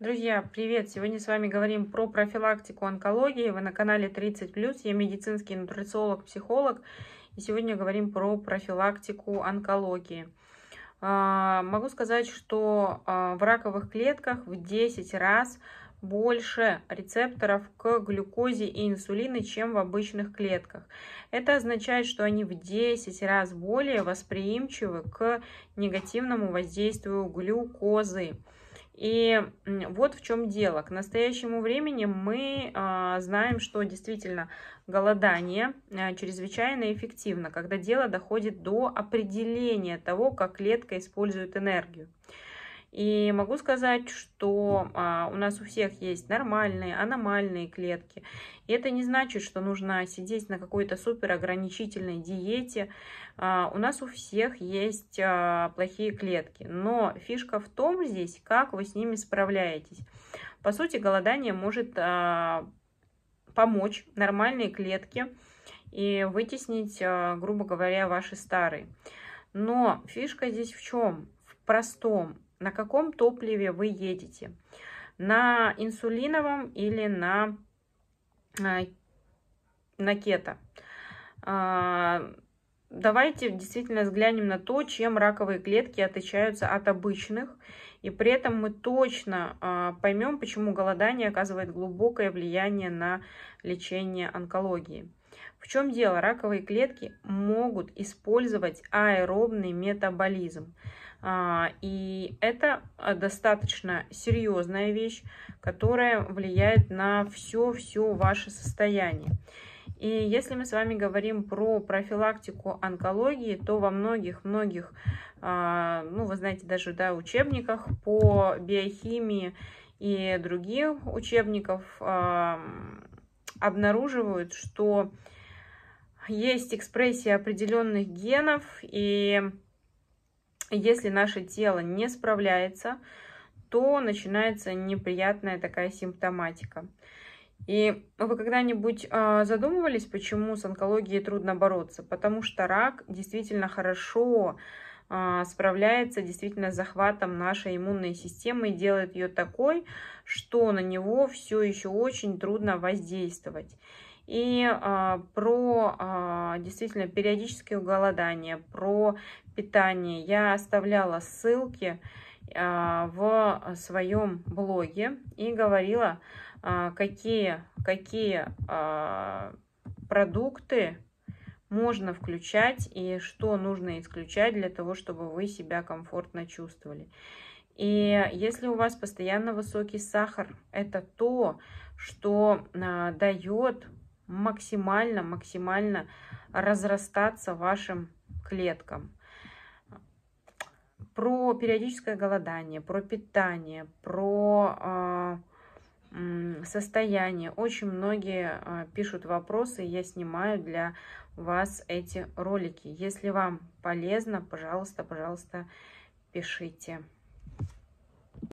Друзья, привет! Сегодня с вами говорим про профилактику онкологии. Вы на канале 30+. Я медицинский нутрициолог, психолог. И сегодня говорим про профилактику онкологии. А, могу сказать, что а, в раковых клетках в 10 раз больше рецепторов к глюкозе и инсулину, чем в обычных клетках. Это означает, что они в 10 раз более восприимчивы к негативному воздействию глюкозы. И вот в чем дело. К настоящему времени мы а, знаем, что действительно голодание а, чрезвычайно эффективно, когда дело доходит до определения того, как клетка использует энергию. И могу сказать, что а, у нас у всех есть нормальные, аномальные клетки. И это не значит, что нужно сидеть на какой-то супер ограничительной диете. А, у нас у всех есть а, плохие клетки. Но фишка в том здесь, как вы с ними справляетесь. По сути, голодание может а, помочь нормальные клетки и вытеснить, а, грубо говоря, ваши старые. Но фишка здесь в чем? В простом на каком топливе вы едете. На инсулиновом или на, э, на кето. А, давайте действительно взглянем на то, чем раковые клетки отличаются от обычных. И при этом мы точно а, поймем, почему голодание оказывает глубокое влияние на лечение онкологии. В чем дело? Раковые клетки могут использовать аэробный метаболизм. А, и это а, достаточно серьезная вещь, которая влияет на все-все ваше состояние. И если мы с вами говорим про профилактику онкологии, то во многих-многих, а, ну, вы знаете, даже да, учебниках по биохимии и других учебников обнаруживают, что есть экспрессия определенных генов, и если наше тело не справляется, то начинается неприятная такая симптоматика. И вы когда-нибудь а, задумывались, почему с онкологией трудно бороться? Потому что рак действительно хорошо а, справляется действительно с захватом нашей иммунной системы и делает ее такой, что на него все еще очень трудно воздействовать. И а, про а, действительно периодические голодания, про питание я оставляла ссылки а, в своем блоге и говорила, а, какие, какие а, продукты можно включать и что нужно исключать для того, чтобы вы себя комфортно чувствовали. И если у вас постоянно высокий сахар, это то, что а, дает максимально, максимально разрастаться вашим клеткам. Про периодическое голодание, про питание, про а, состояние. Очень многие а, пишут вопросы, я снимаю для вас эти ролики. Если вам полезно, пожалуйста, пожалуйста, пишите.